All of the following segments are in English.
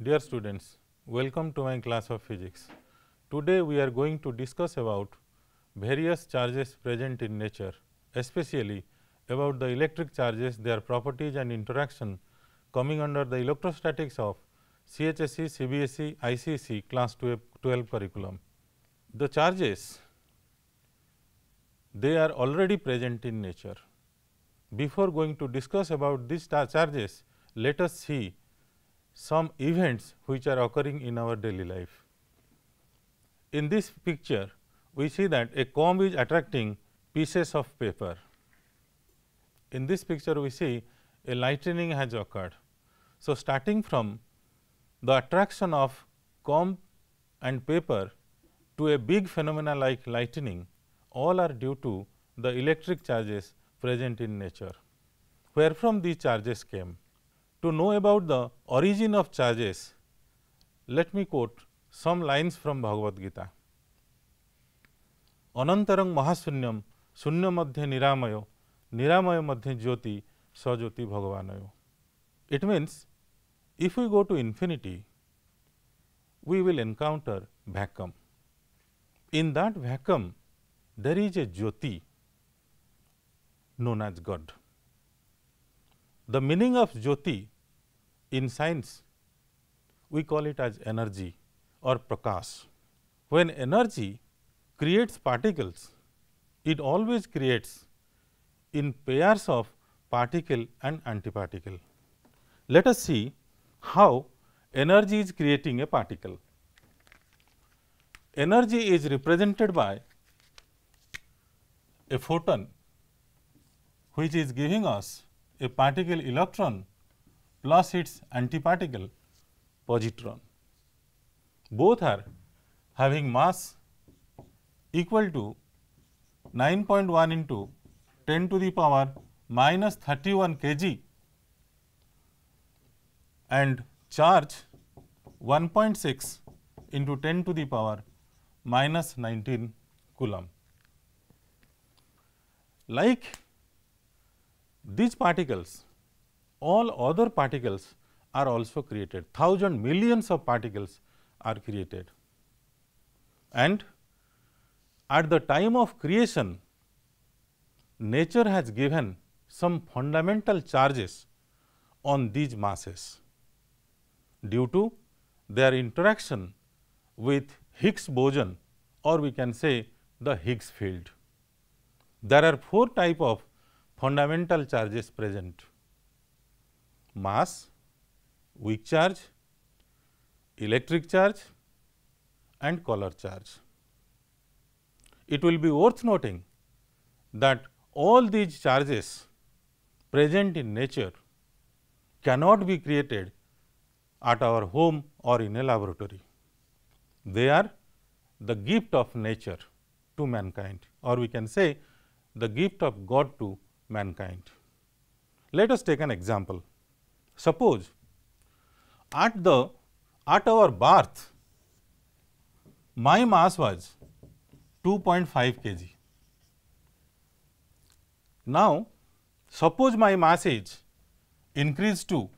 Dear students, welcome to my class of physics. Today we are going to discuss about various charges present in nature, especially about the electric charges, their properties and interaction coming under the electrostatics of CHSE, CBSE, ICC class 12, 12 curriculum. The charges, they are already present in nature. Before going to discuss about these charges, let us see some events which are occurring in our daily life. In this picture, we see that a comb is attracting pieces of paper. In this picture, we see a lightning has occurred. So, starting from the attraction of comb and paper to a big phenomena like lightning, all are due to the electric charges present in nature. Where from these charges came? To know about the origin of charges, let me quote some lines from Bhagavad Gita. अनंतरंग महाशून्यम शून्य मध्य niramayo निरामय मध्य ज्योति सज्योति bhagavanayo. it means if we go to infinity we will encounter vacuum in that vacuum there is a jyoti known as god the meaning of Jyoti in science, we call it as energy or prakash. When energy creates particles, it always creates in pairs of particle and antiparticle. Let us see how energy is creating a particle. Energy is represented by a photon which is giving us a particle electron plus its antiparticle positron. Both are having mass equal to 9.1 into 10 to the power minus 31 kg and charge 1.6 into 10 to the power minus 19 coulomb. Like these particles, all other particles are also created, thousand millions of particles are created. And at the time of creation, nature has given some fundamental charges on these masses due to their interaction with Higgs boson or we can say the Higgs field. There are four type of fundamental charges present mass, weak charge, electric charge and color charge. It will be worth noting that all these charges present in nature cannot be created at our home or in a laboratory. They are the gift of nature to mankind or we can say the gift of God to mankind. Let us take an example. Suppose at the at our birth, my mass was 2.5 kg. Now, suppose my mass is increased to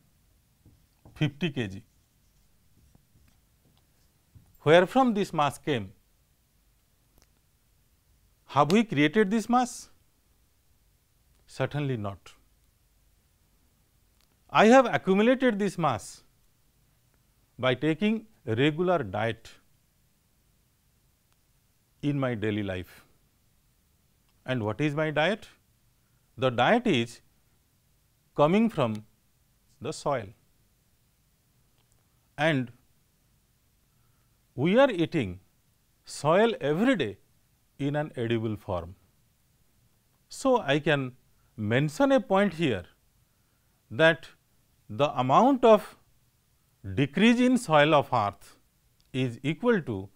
50 kg. Where from this mass came? Have we created this mass? Certainly not. I have accumulated this mass by taking regular diet in my daily life. And what is my diet? The diet is coming from the soil and we are eating soil every day in an edible form. So, I can mention a point here that the amount of decrease in soil of earth is equal to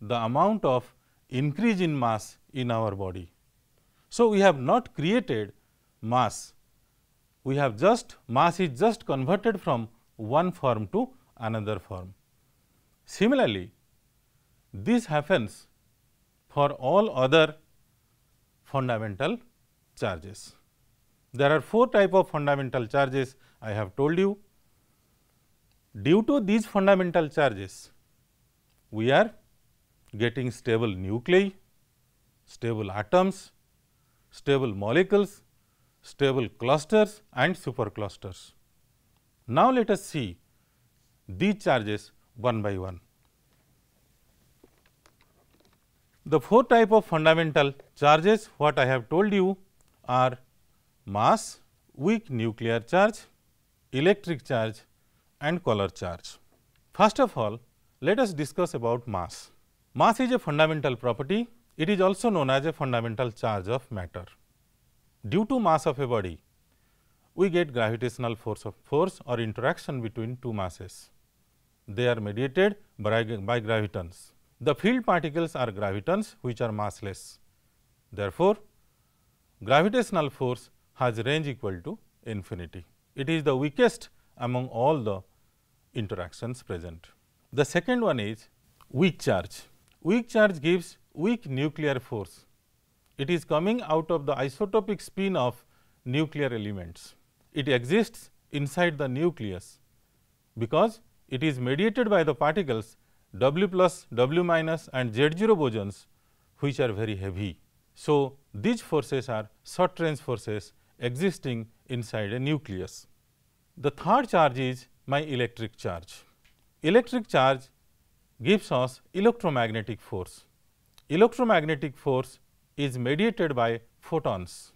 the amount of increase in mass in our body. So, we have not created mass, we have just mass is just converted from one form to another form. Similarly, this happens for all other fundamental charges. There are four type of fundamental charges I have told you. Due to these fundamental charges, we are getting stable nuclei, stable atoms, stable molecules, stable clusters and superclusters. Now, let us see these charges one by one. The four type of fundamental charges what I have told you are mass, weak nuclear charge, electric charge and color charge. First of all, let us discuss about mass. Mass is a fundamental property. It is also known as a fundamental charge of matter. Due to mass of a body, we get gravitational force of force or interaction between two masses. They are mediated by, by gravitons. The field particles are gravitons which are massless. Therefore, gravitational force has range equal to infinity. It is the weakest among all the interactions present. The second one is weak charge. Weak charge gives weak nuclear force. It is coming out of the isotopic spin of nuclear elements. It exists inside the nucleus because it is mediated by the particles W plus, W minus and Z 0 bosons which are very heavy. So, these forces are short range forces existing inside a nucleus. The third charge is my electric charge. Electric charge gives us electromagnetic force. Electromagnetic force is mediated by photons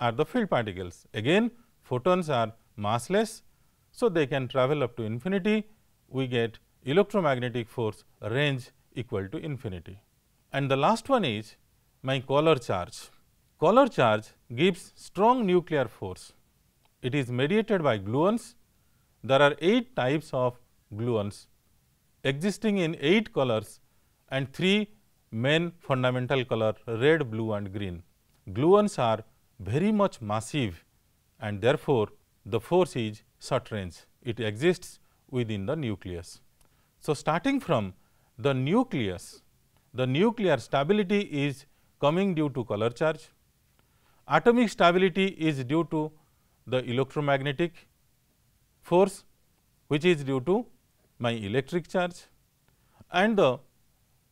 are the field particles. Again photons are massless. So, they can travel up to infinity. We get electromagnetic force range equal to infinity. And the last one is my collar charge. Collar charge gives strong nuclear force. It is mediated by gluons. There are 8 types of gluons existing in 8 colors and 3 main fundamental color red, blue and green. Gluons are very much massive and therefore, the force is short range. It exists within the nucleus. So, starting from the nucleus, the nuclear stability is coming due to color charge Atomic stability is due to the electromagnetic force, which is due to my electric charge and the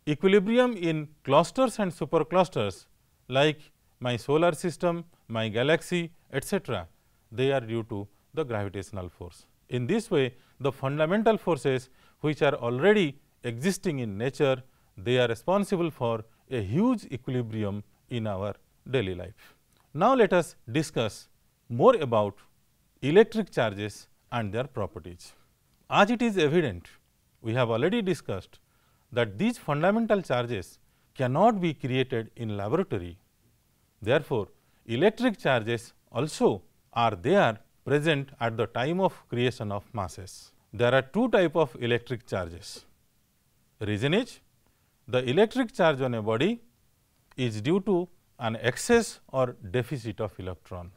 equilibrium in clusters and superclusters like my solar system, my galaxy etc. they are due to the gravitational force. In this way, the fundamental forces which are already existing in nature, they are responsible for a huge equilibrium in our daily life. Now, let us discuss more about electric charges and their properties. As it is evident, we have already discussed that these fundamental charges cannot be created in laboratory. Therefore, electric charges also are there present at the time of creation of masses. There are two type of electric charges. Reason is, the electric charge on a body is due to an excess or deficit of electron.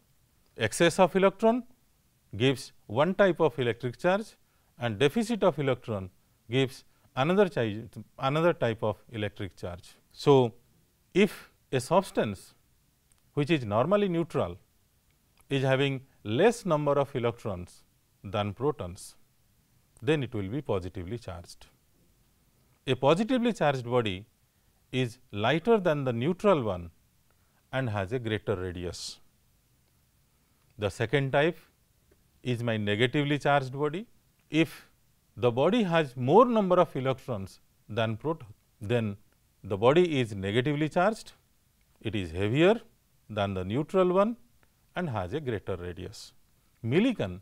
Excess of electron gives one type of electric charge and deficit of electron gives another charge, another type of electric charge. So, if a substance which is normally neutral is having less number of electrons than protons, then it will be positively charged. A positively charged body is lighter than the neutral one and has a greater radius. The second type is my negatively charged body. If the body has more number of electrons than proton, then the body is negatively charged, it is heavier than the neutral one and has a greater radius. Millikan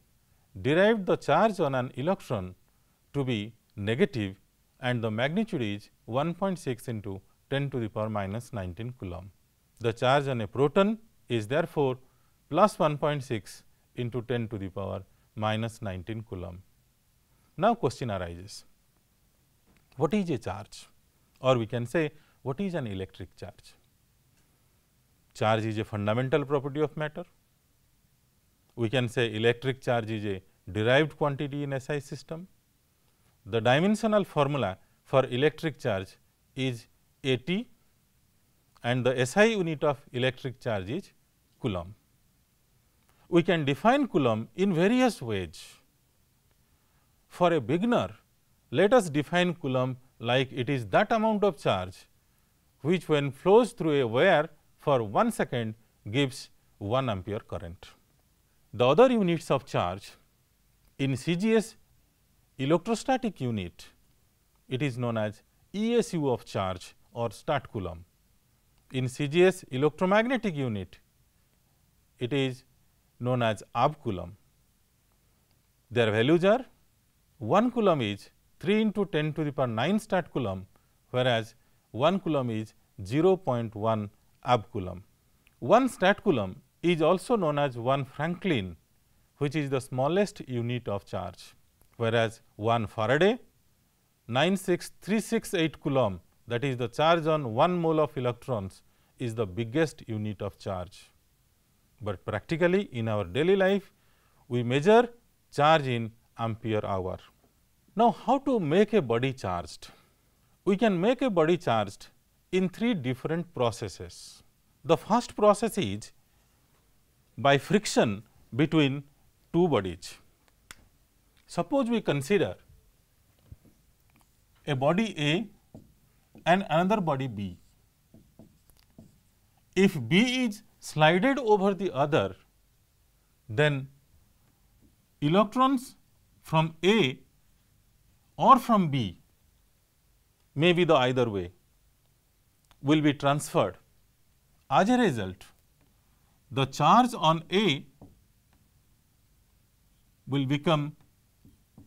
derived the charge on an electron to be negative and the magnitude is 1.6 into 10 to the power minus 19 coulomb. The charge on a proton is therefore, plus 1.6 into 10 to the power minus 19 coulomb. Now, question arises, what is a charge or we can say what is an electric charge? Charge is a fundamental property of matter. We can say electric charge is a derived quantity in SI system. The dimensional formula for electric charge is A t and the SI unit of electric charge is Coulomb. We can define Coulomb in various ways. For a beginner, let us define Coulomb like it is that amount of charge which when flows through a wire for 1 second gives 1 ampere current. The other units of charge in CGS electrostatic unit, it is known as ESU of charge or stat Coulomb in CGS electromagnetic unit, it is known as ab coulomb. Their values are 1 coulomb is 3 into 10 to the power 9 stat coulomb, whereas 1 coulomb is 0.1 ab coulomb. 1 stat coulomb is also known as 1 Franklin, which is the smallest unit of charge, whereas 1 Faraday, 96368 coulomb that is the charge on one mole of electrons is the biggest unit of charge. But practically in our daily life, we measure charge in ampere hour. Now, how to make a body charged? We can make a body charged in three different processes. The first process is by friction between two bodies. Suppose we consider a body A and another body B. If B is slided over the other, then electrons from A or from B, may be the either way, will be transferred. As a result, the charge on A will become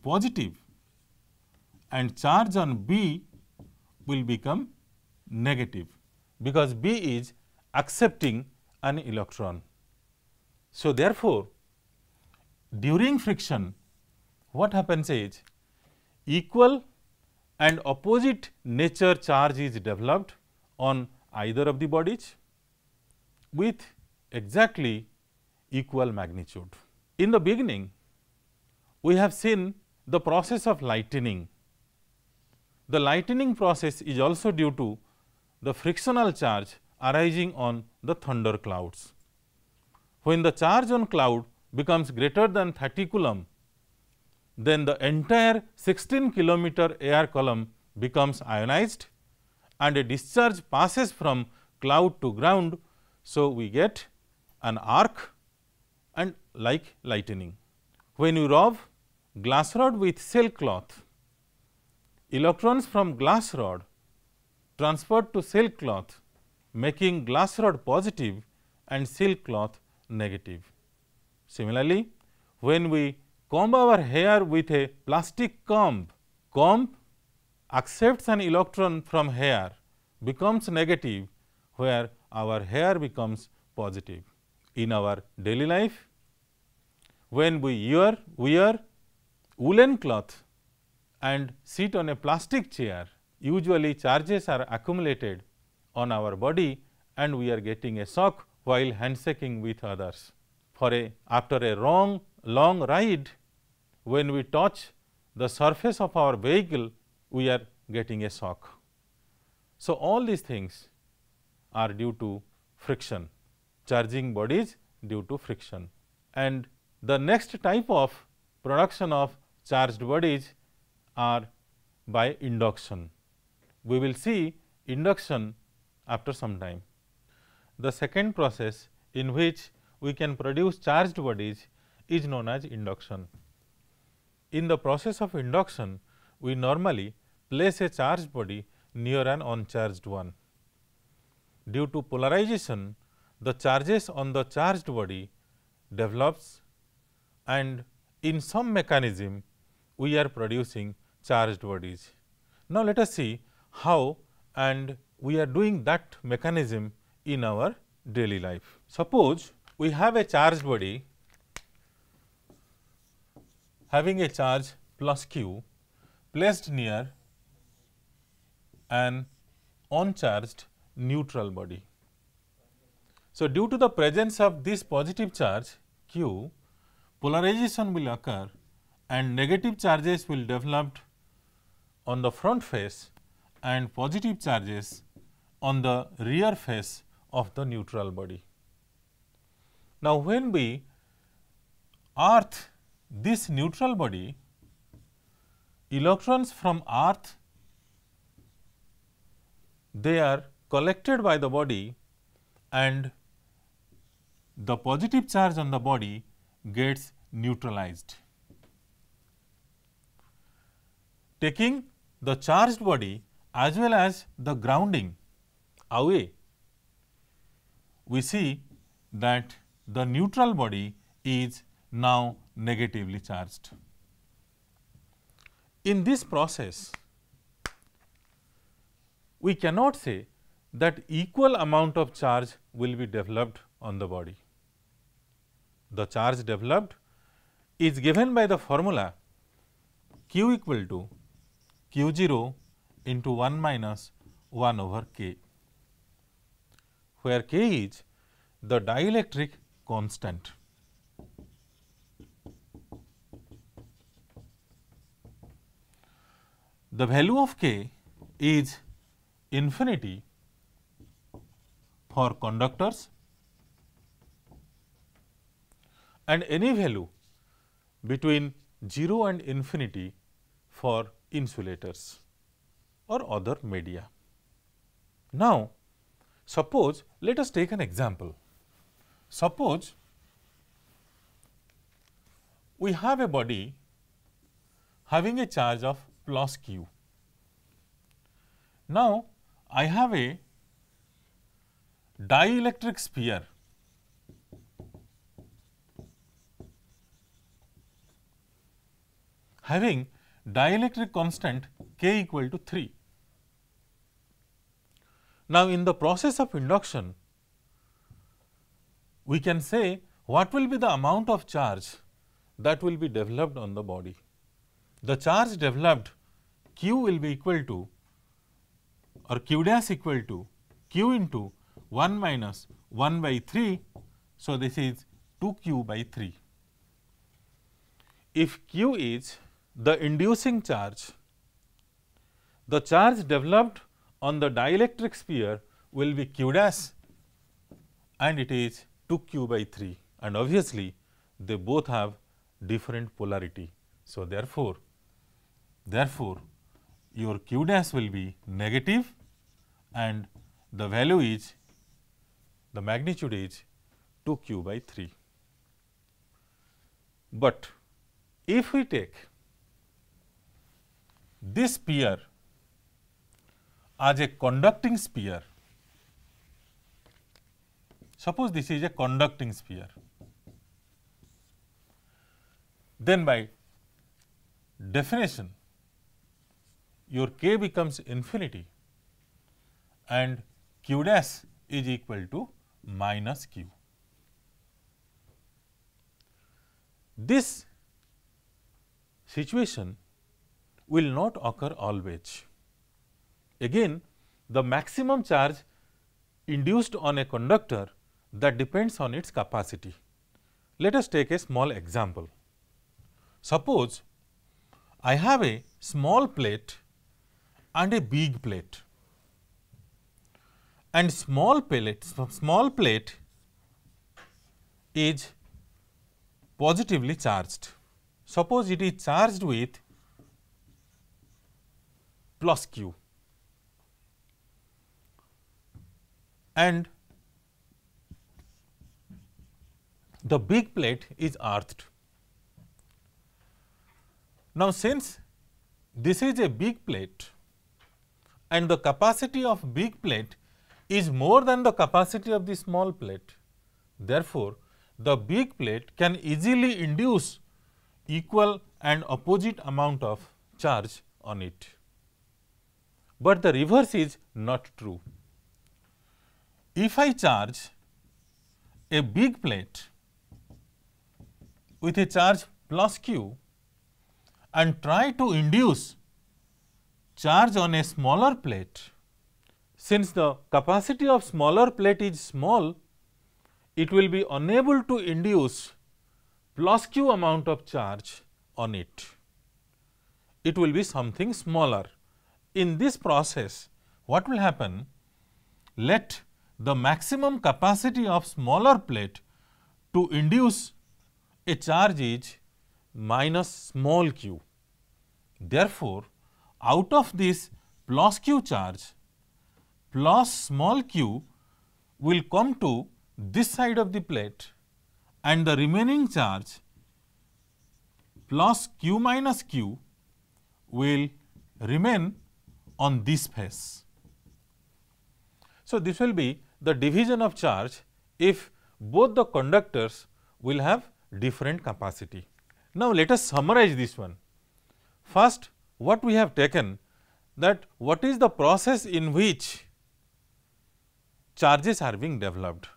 positive and charge on B will become negative because B is accepting an electron. So, therefore, during friction what happens is equal and opposite nature charge is developed on either of the bodies with exactly equal magnitude. In the beginning, we have seen the process of lightening the lightning process is also due to the frictional charge arising on the thunder clouds. When the charge on cloud becomes greater than 30 coulomb, then the entire 16 kilometer air column becomes ionized and a discharge passes from cloud to ground. So, we get an arc and like lightning. When you rub glass rod with silk cloth, Electrons from glass rod transferred to silk cloth making glass rod positive and silk cloth negative. Similarly, when we comb our hair with a plastic comb, comb accepts an electron from hair becomes negative where our hair becomes positive. In our daily life, when we wear, wear woolen cloth, and sit on a plastic chair, usually charges are accumulated on our body and we are getting a shock while handshaking with others. For a, after a long, long ride, when we touch the surface of our vehicle, we are getting a shock. So, all these things are due to friction, charging bodies due to friction. And the next type of production of charged bodies are by induction. We will see induction after some time. The second process in which we can produce charged bodies is known as induction. In the process of induction, we normally place a charged body near an uncharged one. Due to polarization, the charges on the charged body develops and in some mechanism we are producing charged bodies. Now, let us see how and we are doing that mechanism in our daily life. Suppose we have a charged body having a charge plus q placed near an uncharged neutral body. So, due to the presence of this positive charge q, polarization will occur and negative charges will develop on the front face and positive charges on the rear face of the neutral body. Now, when we earth this neutral body, electrons from earth they are collected by the body and the positive charge on the body gets neutralized. Taking the charged body as well as the grounding away, we see that the neutral body is now negatively charged. In this process, we cannot say that equal amount of charge will be developed on the body. The charge developed is given by the formula q equal to q 0 into 1 minus 1 over k, where k is the dielectric constant. The value of k is infinity for conductors and any value between 0 and infinity for insulators or other media. Now, suppose let us take an example. Suppose we have a body having a charge of plus q. Now, I have a dielectric sphere having dielectric constant k equal to 3. Now, in the process of induction, we can say what will be the amount of charge that will be developed on the body. The charge developed q will be equal to or q dash equal to q into 1 minus 1 by 3. So, this is 2 q by 3. If q is the inducing charge, the charge developed on the dielectric sphere will be q dash and it is 2 q by 3 and obviously, they both have different polarity. So, therefore, therefore, your q dash will be negative and the value is the magnitude is 2 q by 3. But if we take this pier, as a conducting sphere, suppose this is a conducting sphere, then by definition your k becomes infinity and q dash is equal to minus q. This situation will not occur always. Again, the maximum charge induced on a conductor that depends on its capacity. Let us take a small example. Suppose I have a small plate and a big plate and small plate, small plate is positively charged. Suppose it is charged with plus q and the big plate is earthed. Now, since this is a big plate and the capacity of big plate is more than the capacity of the small plate. Therefore, the big plate can easily induce equal and opposite amount of charge on it but the reverse is not true. If I charge a big plate with a charge plus q and try to induce charge on a smaller plate, since the capacity of smaller plate is small, it will be unable to induce plus q amount of charge on it. It will be something smaller in this process, what will happen? Let the maximum capacity of smaller plate to induce a charge is minus small q. Therefore, out of this plus q charge plus small q will come to this side of the plate and the remaining charge plus q minus q will remain on this face. So, this will be the division of charge if both the conductors will have different capacity. Now, let us summarize this one. First, what we have taken that what is the process in which charges are being developed.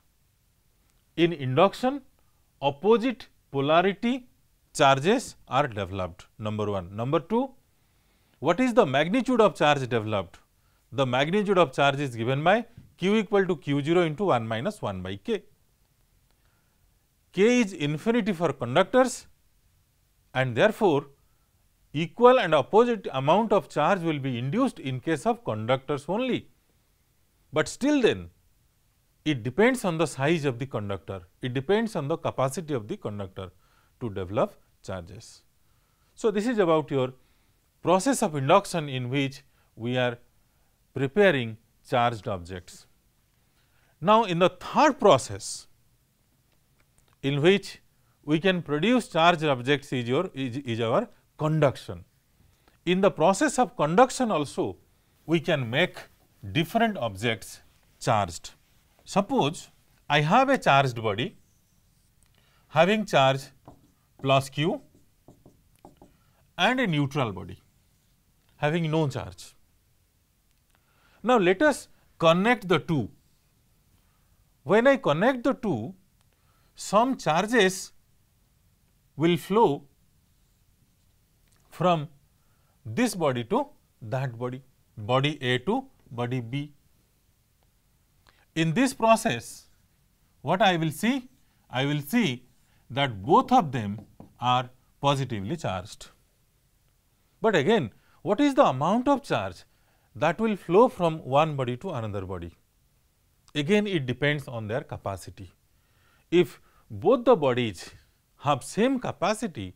In induction, opposite polarity charges are developed, number 1. Number 2, what is the magnitude of charge developed? The magnitude of charge is given by q equal to q0 into 1 minus 1 by k. k is infinity for conductors and therefore, equal and opposite amount of charge will be induced in case of conductors only. But still then, it depends on the size of the conductor, it depends on the capacity of the conductor to develop charges. So, this is about your process of induction in which we are preparing charged objects. Now, in the third process in which we can produce charged objects is, your, is, is our conduction. In the process of conduction also we can make different objects charged. Suppose I have a charged body having charge plus q and a neutral body having no charge. Now, let us connect the two. When I connect the two, some charges will flow from this body to that body, body A to body B. In this process, what I will see? I will see that both of them are positively charged. But again, what is the amount of charge that will flow from one body to another body. Again it depends on their capacity. If both the bodies have same capacity,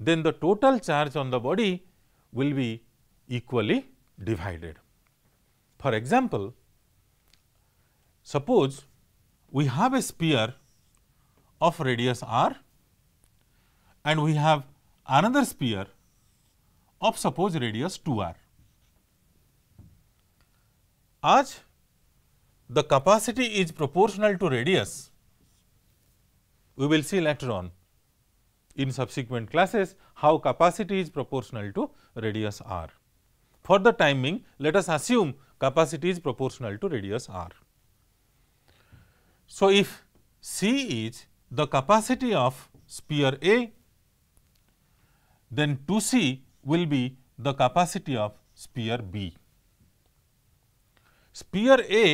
then the total charge on the body will be equally divided. For example, suppose we have a sphere of radius r and we have another sphere of suppose radius 2r. As the capacity is proportional to radius, we will see later on in subsequent classes how capacity is proportional to radius r. For the timing, let us assume capacity is proportional to radius r. So, if C is the capacity of sphere A, then 2C will be the capacity of sphere B. Sphere A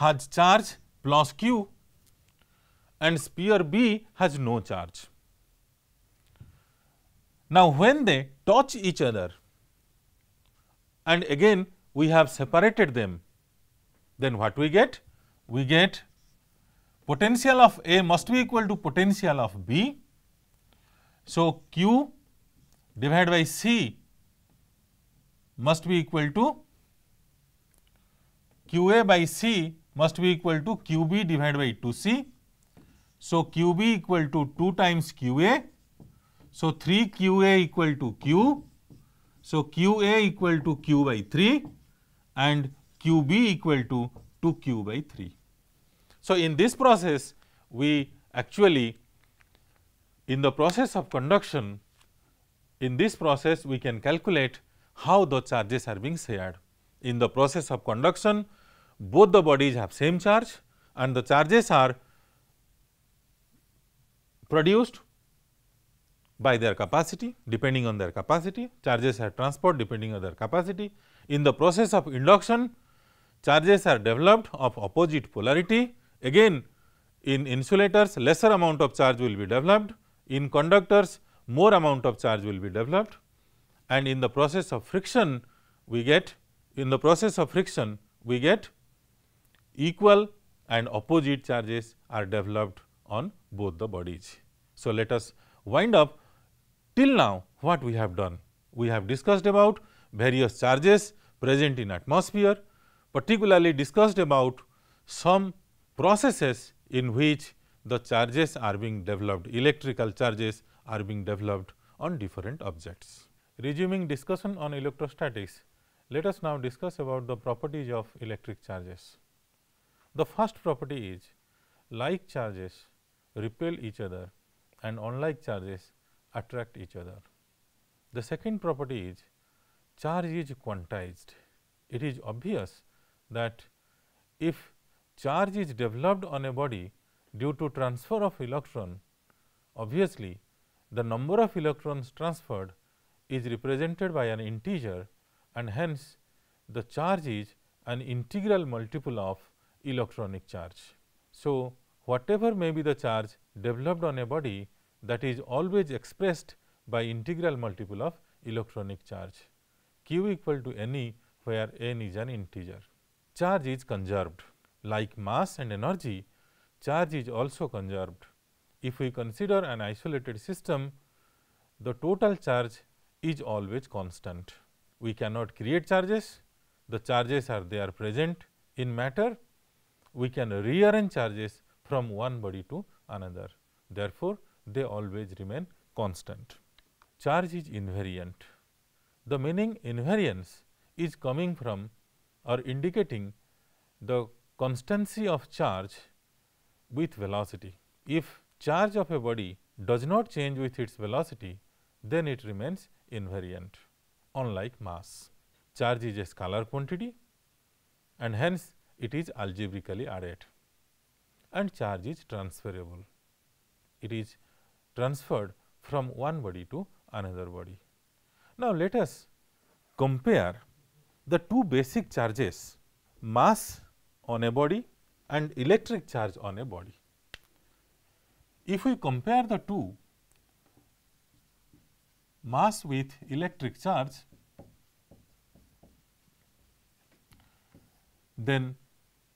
has charge plus q and sphere B has no charge. Now, when they touch each other and again we have separated them, then what we get? We get potential of A must be equal to potential of B. So, q divided by C must be equal to QA by C must be equal to QB divided by 2C. So, QB equal to 2 times QA. So, 3QA equal to Q. So, QA equal to Q by 3 and QB equal to 2Q by 3. So, in this process, we actually in the process of conduction, in this process, we can calculate how the charges are being shared. In the process of conduction, both the bodies have same charge and the charges are produced by their capacity depending on their capacity, charges are transport depending on their capacity. In the process of induction, charges are developed of opposite polarity. Again, in insulators lesser amount of charge will be developed, in conductors more amount of charge will be developed and in the process of friction we get in the process of friction we get equal and opposite charges are developed on both the bodies. So, let us wind up till now what we have done. We have discussed about various charges present in atmosphere, particularly discussed about some processes in which the charges are being developed, electrical charges are being developed on different objects. Resuming discussion on electrostatics, let us now discuss about the properties of electric charges. The first property is like charges repel each other and unlike charges attract each other. The second property is charge is quantized. It is obvious that if charge is developed on a body due to transfer of electron, obviously the number of electrons transferred is represented by an integer and hence the charge is an integral multiple of electronic charge. So, whatever may be the charge developed on a body that is always expressed by integral multiple of electronic charge q equal to n e where n is an integer. Charge is conserved like mass and energy charge is also conserved if we consider an isolated system, the total charge is always constant. We cannot create charges, the charges are they are present in matter, we can rearrange charges from one body to another. Therefore, they always remain constant. Charge is invariant. The meaning invariance is coming from or indicating the constancy of charge with velocity. If charge of a body does not change with its velocity, then it remains invariant, unlike mass. Charge is a scalar quantity and hence it is algebraically added. and charge is transferable. It is transferred from one body to another body. Now, let us compare the two basic charges mass on a body and electric charge on a body. If we compare the two, mass with electric charge, then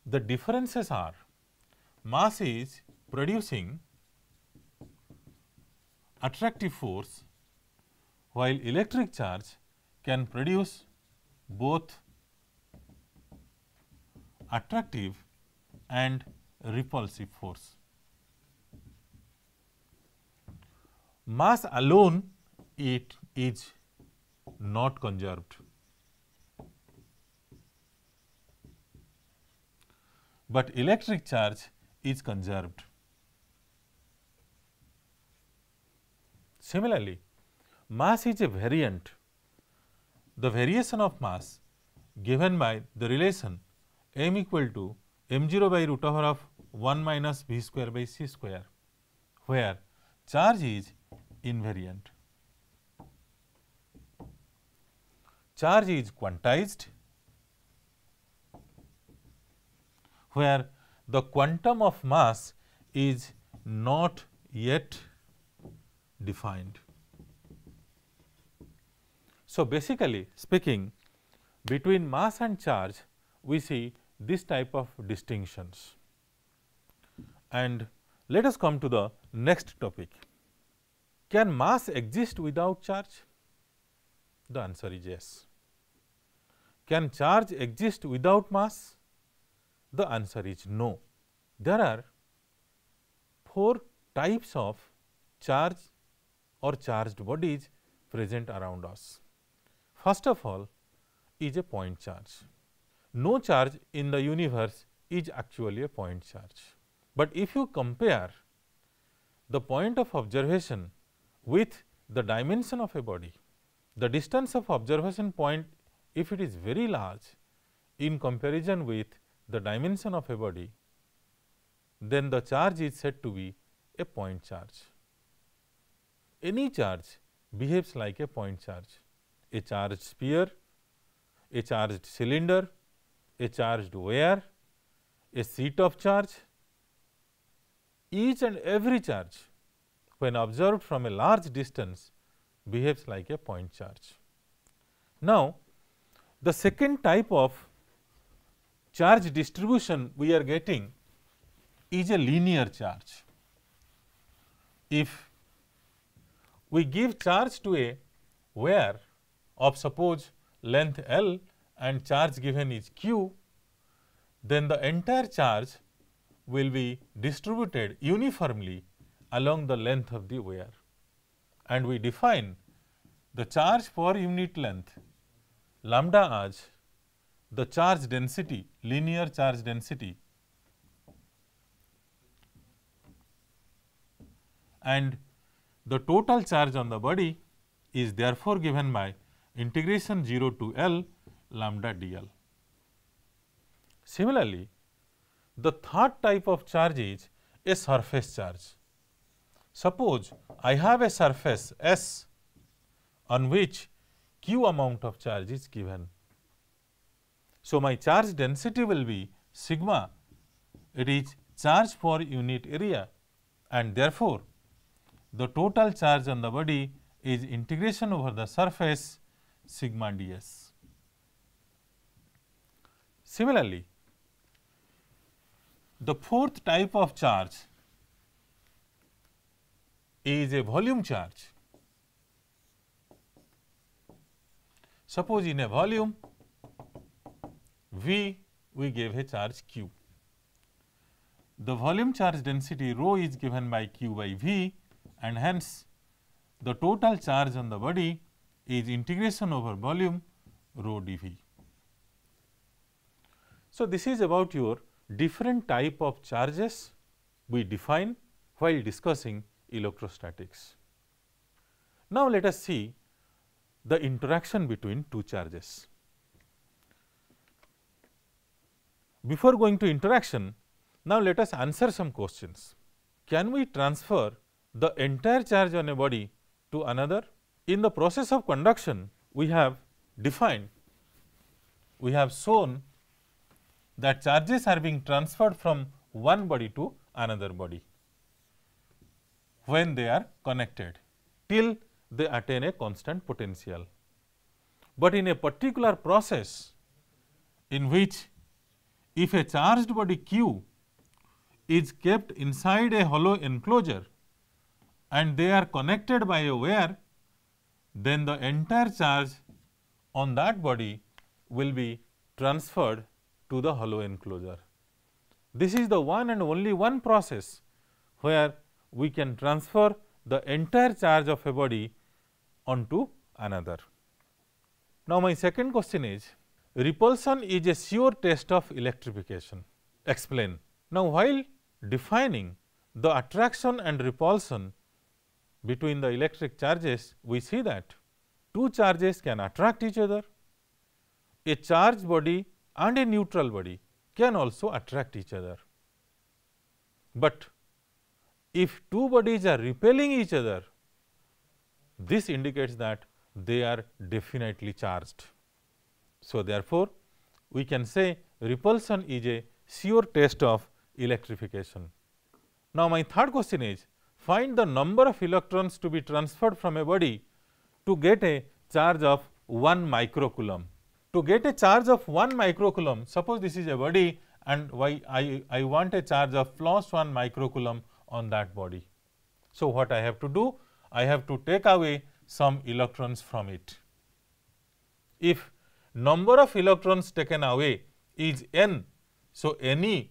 the differences are mass is producing attractive force while electric charge can produce both attractive and repulsive force. mass alone it is not conserved. But electric charge is conserved. Similarly, mass is a variant. The variation of mass given by the relation m equal to m0 by root over of 1 minus v square by c square, where charge is invariant. Charge is quantized where the quantum of mass is not yet defined. So, basically speaking between mass and charge we see this type of distinctions. And let us come to the next topic. Can mass exist without charge? The answer is yes. Can charge exist without mass? The answer is no. There are four types of charge or charged bodies present around us. First of all is a point charge. No charge in the universe is actually a point charge. But if you compare the point of observation with the dimension of a body. The distance of observation point if it is very large in comparison with the dimension of a body, then the charge is said to be a point charge. Any charge behaves like a point charge, a charged sphere, a charged cylinder, a charged wire, a sheet of charge. Each and every charge when observed from a large distance behaves like a point charge. Now, the second type of charge distribution we are getting is a linear charge. If we give charge to a wire of suppose length L and charge given is Q, then the entire charge will be distributed uniformly along the length of the wire and we define the charge per unit length lambda as the charge density, linear charge density and the total charge on the body is therefore given by integration 0 to L lambda dl. Similarly, the third type of charge is a surface charge. Suppose I have a surface S on which q amount of charge is given. So, my charge density will be sigma, it is charge per unit area and therefore, the total charge on the body is integration over the surface sigma ds. Similarly, the fourth type of charge is a volume charge. Suppose in a volume V, we gave a charge Q. The volume charge density rho is given by Q by V and hence the total charge on the body is integration over volume rho dV. So, this is about your different type of charges we define while discussing electrostatics. Now, let us see the interaction between two charges. Before going to interaction, now let us answer some questions. Can we transfer the entire charge on a body to another? In the process of conduction, we have defined, we have shown that charges are being transferred from one body to another body when they are connected till they attain a constant potential. But in a particular process in which if a charged body q is kept inside a hollow enclosure and they are connected by a wire, then the entire charge on that body will be transferred to the hollow enclosure. This is the one and only one process where we can transfer the entire charge of a body onto another. Now, my second question is repulsion is a sure test of electrification. Explain. Now, while defining the attraction and repulsion between the electric charges, we see that two charges can attract each other. A charged body and a neutral body can also attract each other. But if two bodies are repelling each other, this indicates that they are definitely charged. So, therefore, we can say repulsion is a sure test of electrification. Now, my third question is find the number of electrons to be transferred from a body to get a charge of 1 microcoulomb. To get a charge of 1 microcoulomb, suppose this is a body and I, I want a charge of plus 1 microcoulomb on that body. So, what I have to do? I have to take away some electrons from it. If number of electrons taken away is n, so Ne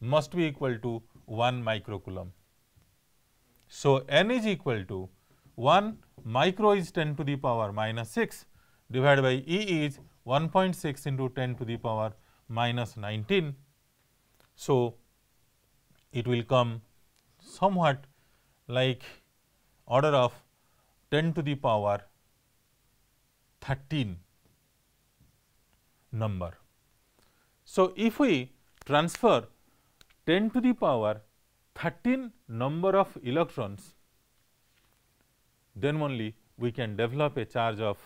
must be equal to 1 microcoulomb. So, N is equal to 1 micro is 10 to the power minus 6 divided by E is 1.6 into 10 to the power minus 19. So, it will come somewhat like order of 10 to the power 13 number. So, if we transfer 10 to the power 13 number of electrons, then only we can develop a charge of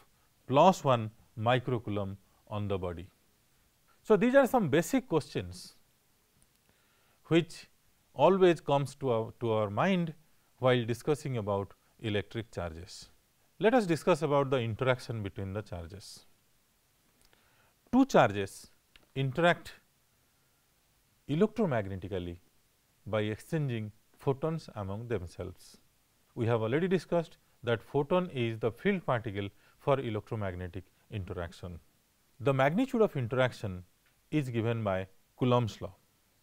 plus 1 microcoulomb on the body. So, these are some basic questions which always comes to our, to our mind while discussing about electric charges. Let us discuss about the interaction between the charges. Two charges interact electromagnetically by exchanging photons among themselves. We have already discussed that photon is the field particle for electromagnetic interaction. The magnitude of interaction is given by Coulomb's law.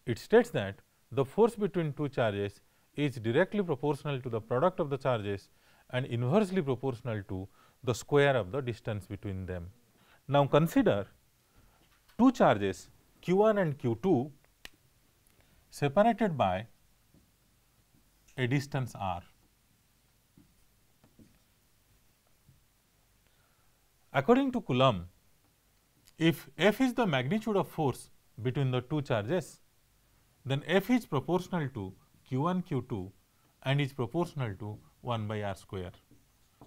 It states that the force between two charges is directly proportional to the product of the charges and inversely proportional to the square of the distance between them. Now, consider two charges q 1 and q 2 separated by a distance r. According to Coulomb, if f is the magnitude of force between the two charges, then f is proportional to q1 q2 and is proportional to 1 by r square.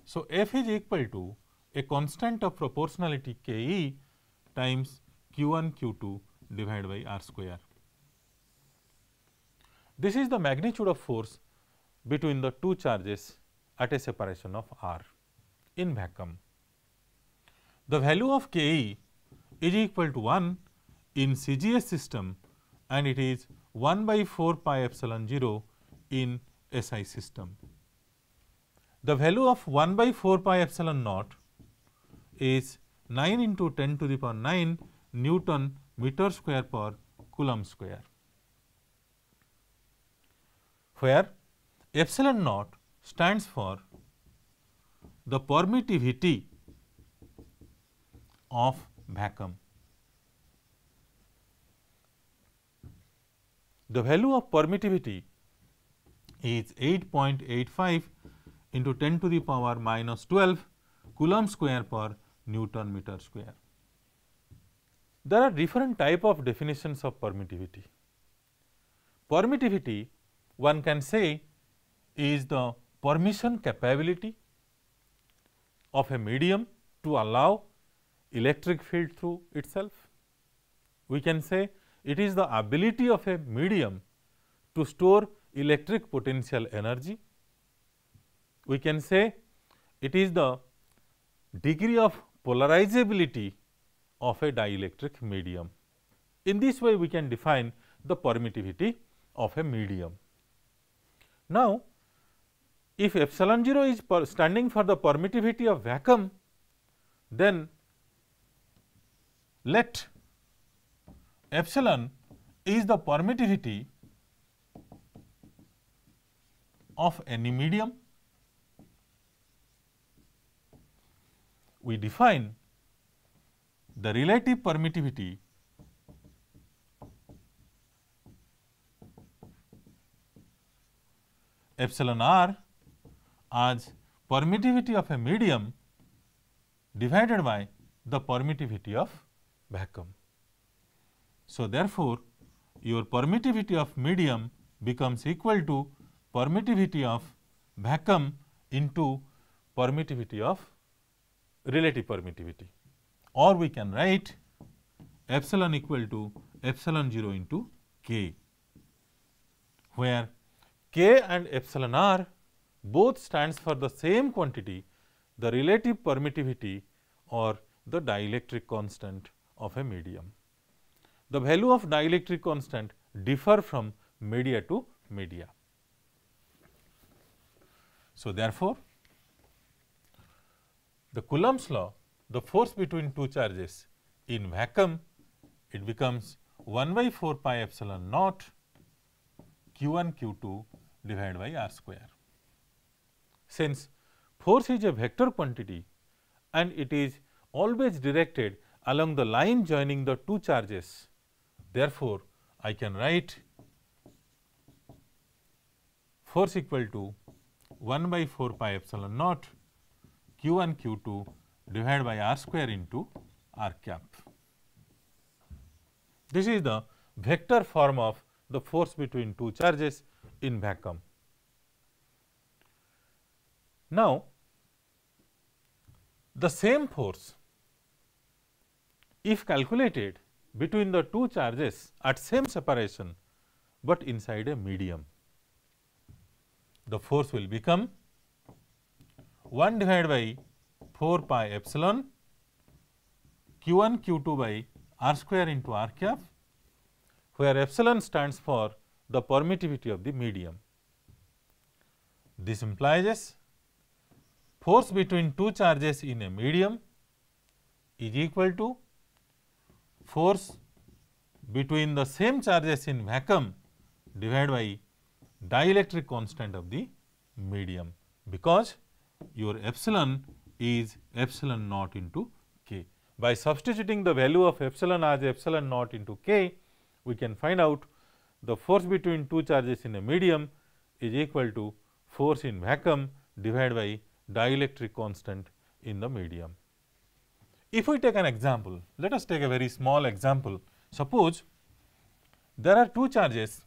So, f is equal to a constant of proportionality k e times q1 q2 divided by r square. This is the magnitude of force between the two charges at a separation of r in vacuum. The value of Ke is equal to 1 in CGS system and it is 1 by 4 pi epsilon 0 in SI system. The value of 1 by 4 pi epsilon naught is 9 into 10 to the power 9 Newton meter square per Coulomb square, where epsilon naught stands for the permittivity of vacuum. The value of permittivity is 8.85 into 10 to the power minus 12 coulomb square per Newton meter square. There are different type of definitions of permittivity. Permittivity one can say is the permission capability of a medium to allow electric field through itself. We can say it is the ability of a medium to store electric potential energy. We can say it is the degree of polarizability of a dielectric medium. In this way, we can define the permittivity of a medium. Now, if epsilon 0 is standing for the permittivity of vacuum, then let epsilon is the permittivity of any medium. We define the relative permittivity epsilon r as permittivity of a medium divided by the permittivity of vacuum. So, therefore, your permittivity of medium becomes equal to permittivity of vacuum into permittivity of relative permittivity or we can write epsilon equal to epsilon 0 into k, where k and epsilon r both stands for the same quantity, the relative permittivity or the dielectric constant of a medium the value of dielectric constant differ from media to media. So, therefore, the Coulomb's law, the force between two charges in vacuum, it becomes 1 by 4 pi epsilon naught q1 q2 divided by r square. Since force is a vector quantity and it is always directed along the line joining the two charges, Therefore, I can write force equal to 1 by 4 pi epsilon naught q 1 q 2 divided by r square into r cap. This is the vector form of the force between two charges in vacuum. Now, the same force if calculated between the two charges at same separation, but inside a medium. The force will become 1 divided by 4 pi epsilon q 1 q 2 by r square into r cap, where epsilon stands for the permittivity of the medium. This implies force between two charges in a medium is equal to force between the same charges in vacuum divided by dielectric constant of the medium because your epsilon is epsilon naught into k. By substituting the value of epsilon as epsilon naught into k, we can find out the force between two charges in a medium is equal to force in vacuum divided by dielectric constant in the medium. If we take an example, let us take a very small example. Suppose there are two charges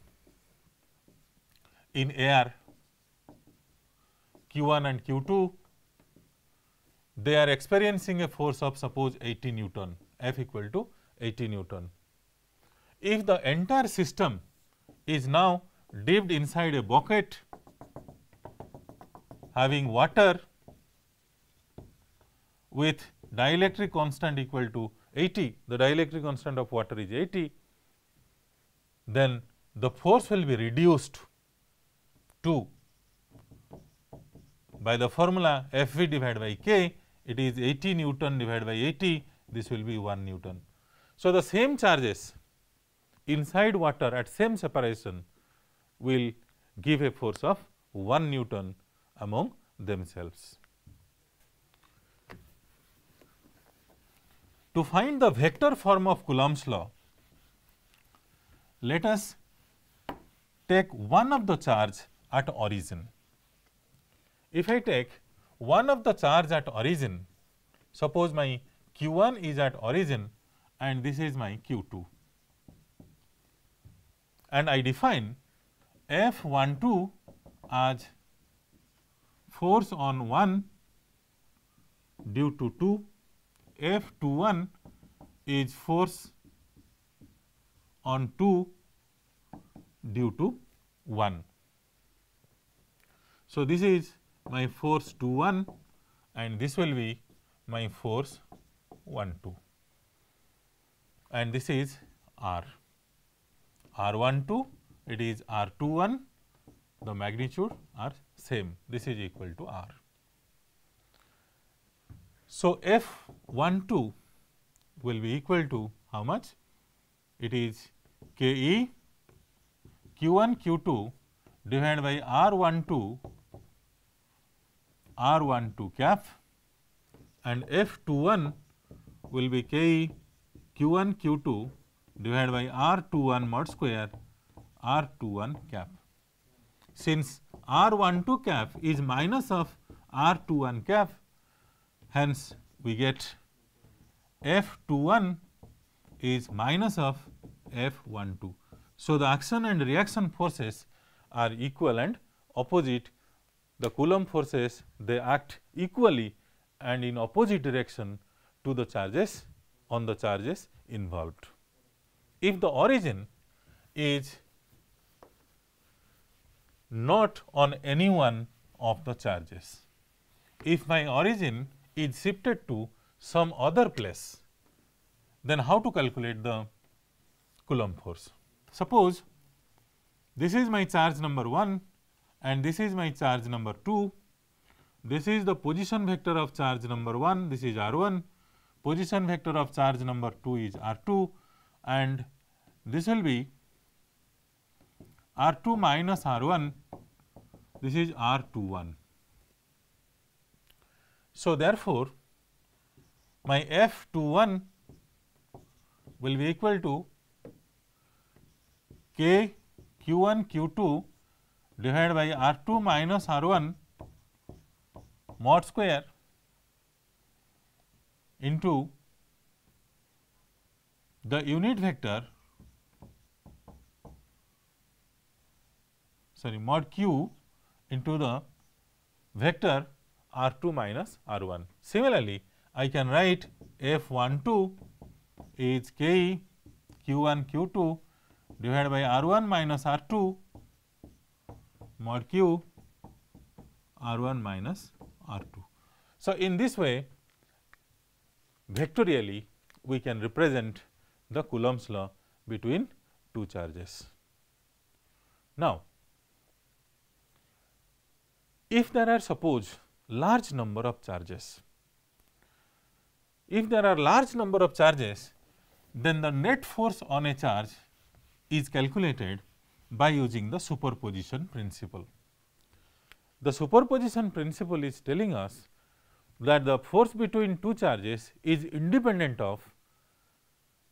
in air q1 and q2 they are experiencing a force of suppose 80 newton f equal to 80 newton if the entire system is now dipped inside a bucket having water with dielectric constant equal to 80, the dielectric constant of water is 80, then the force will be reduced to by the formula F v divided by k, it is 80 Newton divided by 80, this will be 1 Newton. So, the same charges inside water at same separation will give a force of 1 Newton among themselves. To find the vector form of Coulomb's law, let us take one of the charge at origin. If I take one of the charge at origin, suppose my Q1 is at origin and this is my Q2 and I define F12 as force on 1 due to 2 f one is force on 2 due to 1. So, this is my force 2 1 and this will be my force 1 2 and this is r r 1 2 it is r 2 1 the magnitude are same this is equal to r. So, F 1 2 will be equal to how much? It is K e Q 1 Q 2 divided by R 1 2 R 1 2 cap and F 2 1 will be K e Q 1 Q 2 divided by R 2 1 mod square R 2 1 cap. Since R 1 2 cap is minus of R 2 1 cap, Hence, we get f 2 1 is minus of f 1 2. So, the action and reaction forces are equal and opposite the Coulomb forces they act equally and in opposite direction to the charges on the charges involved. If the origin is not on any one of the charges, if my origin is shifted to some other place, then how to calculate the Coulomb force? Suppose this is my charge number 1 and this is my charge number 2. This is the position vector of charge number 1, this is r 1, position vector of charge number 2 is r 2 and this will be r 2 minus r 1, this is r 2 1. So, therefore, my f 2 1 will be equal to k q 1 q 2 divided by r 2 minus r 1 mod square into the unit vector sorry mod q into the vector r 2 minus r 1. Similarly, I can write f 1 2 is kq q 1 q 2 divided by r 1 minus r 2 mod q r 1 minus r 2. So, in this way vectorially we can represent the Coulomb's law between two charges. Now, if there are suppose large number of charges. If there are large number of charges, then the net force on a charge is calculated by using the superposition principle. The superposition principle is telling us that the force between two charges is independent of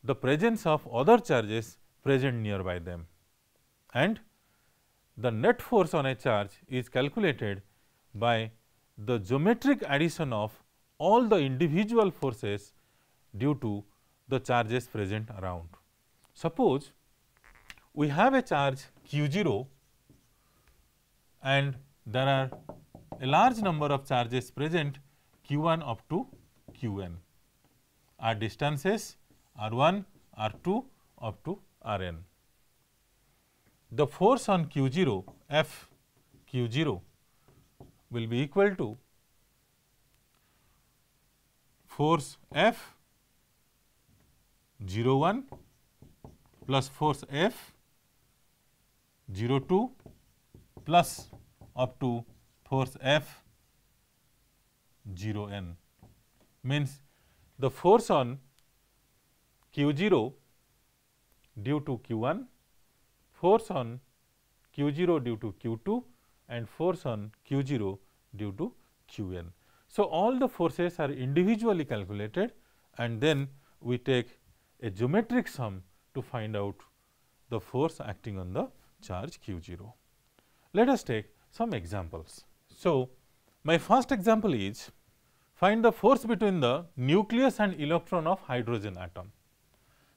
the presence of other charges present nearby them and the net force on a charge is calculated by the geometric addition of all the individual forces due to the charges present around. Suppose we have a charge q 0 and there are a large number of charges present q 1 up to q n are distances r 1, r 2 up to r n. The force on q 0 f q 0 will be equal to force F 0 1 plus force F 0 2 plus up to force F 0 n means the force on q 0 due to q 1, force on q 0 due to q 2 and force on q0 due to qn. So, all the forces are individually calculated and then we take a geometric sum to find out the force acting on the charge q0. Let us take some examples. So, my first example is find the force between the nucleus and electron of hydrogen atom.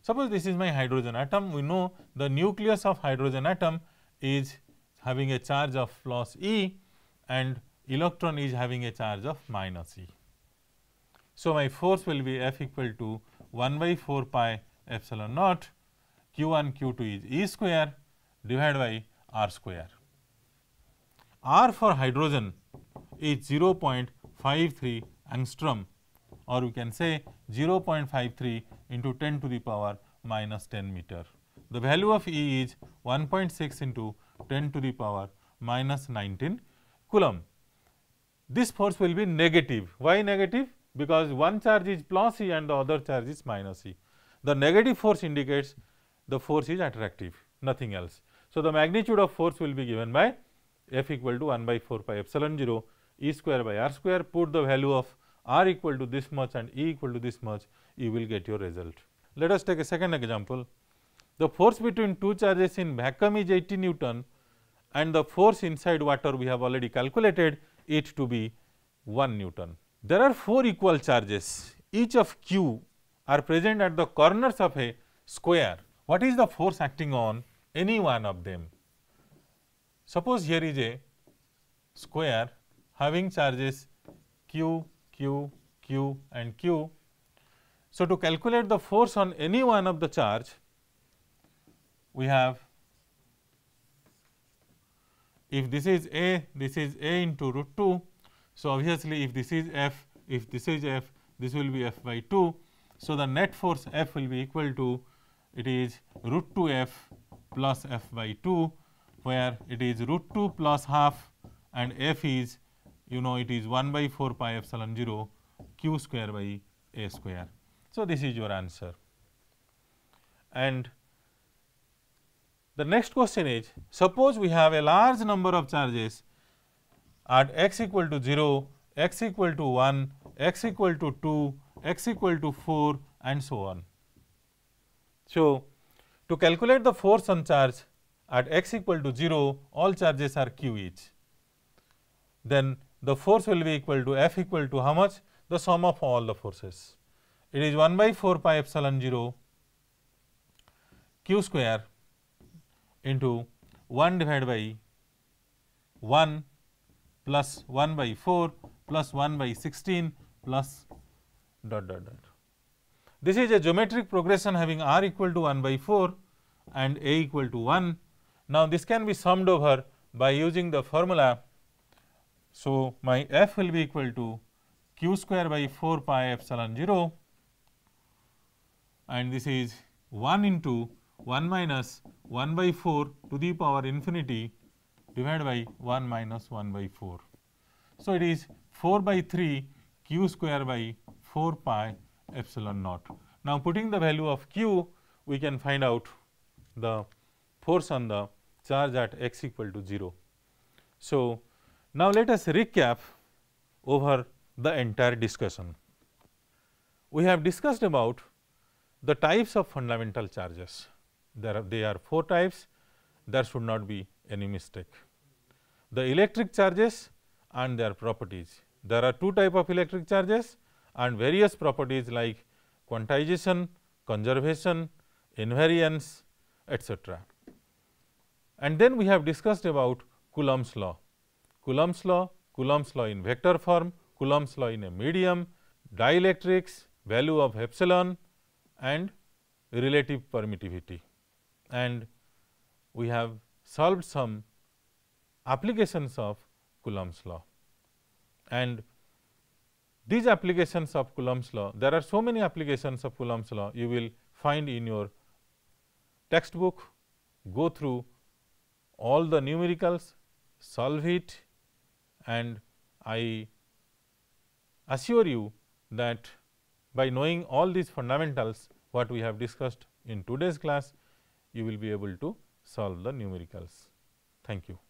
Suppose this is my hydrogen atom, we know the nucleus of hydrogen atom is having a charge of plus E and electron is having a charge of minus E. So, my force will be F equal to 1 by 4 pi epsilon naught q 1 q 2 is E square divided by R square. R for hydrogen is 0.53 angstrom or we can say 0.53 into 10 to the power minus 10 meter. The value of E is 1.6 into 10 to the power minus 19 coulomb. This force will be negative. Why negative? Because one charge is plus E and the other charge is minus E. The negative force indicates the force is attractive, nothing else. So, the magnitude of force will be given by F equal to 1 by 4 pi epsilon 0 E square by R square. Put the value of R equal to this much and E equal to this much, you will get your result. Let us take a second example. The force between two charges in vacuum is 80 Newton and the force inside water we have already calculated it to be 1 Newton. There are four equal charges, each of q are present at the corners of a square. What is the force acting on any one of them? Suppose here is a square having charges q, q, q and q. So, to calculate the force on any one of the charge, we have if this is a, this is a into root 2. So, obviously, if this is f, if this is f, this will be f by 2. So, the net force f will be equal to it is root 2 f plus f by 2, where it is root 2 plus half and f is you know it is 1 by 4 pi epsilon 0 q square by a square. So, this is your answer and the next question is suppose we have a large number of charges at x equal to 0, x equal to 1, x equal to 2, x equal to 4 and so on. So, to calculate the force on charge at x equal to 0, all charges are q each. Then the force will be equal to F equal to how much? The sum of all the forces. It is 1 by 4 pi epsilon 0 q square into 1 divided by 1 plus 1 by 4 plus 1 by 16 plus dot dot dot. This is a geometric progression having r equal to 1 by 4 and a equal to 1. Now, this can be summed over by using the formula. So, my f will be equal to q square by 4 pi epsilon 0 and this is 1 into 1 minus 1 by 4 to the power infinity divided by 1 minus 1 by 4. So, it is 4 by 3 q square by 4 pi epsilon naught. Now, putting the value of q, we can find out the force on the charge at x equal to 0. So, now let us recap over the entire discussion. We have discussed about the types of fundamental charges there are, they are 4 types, there should not be any mistake. The electric charges and their properties. There are two type of electric charges and various properties like quantization, conservation, invariance, etc. And then we have discussed about Coulomb's law. Coulomb's law, Coulomb's law in vector form, Coulomb's law in a medium, dielectrics, value of epsilon and relative permittivity and we have solved some applications of Coulomb's law. And these applications of Coulomb's law, there are so many applications of Coulomb's law, you will find in your textbook, go through all the numericals, solve it and I assure you that by knowing all these fundamentals, what we have discussed in today's class, you will be able to solve the numericals. Thank you.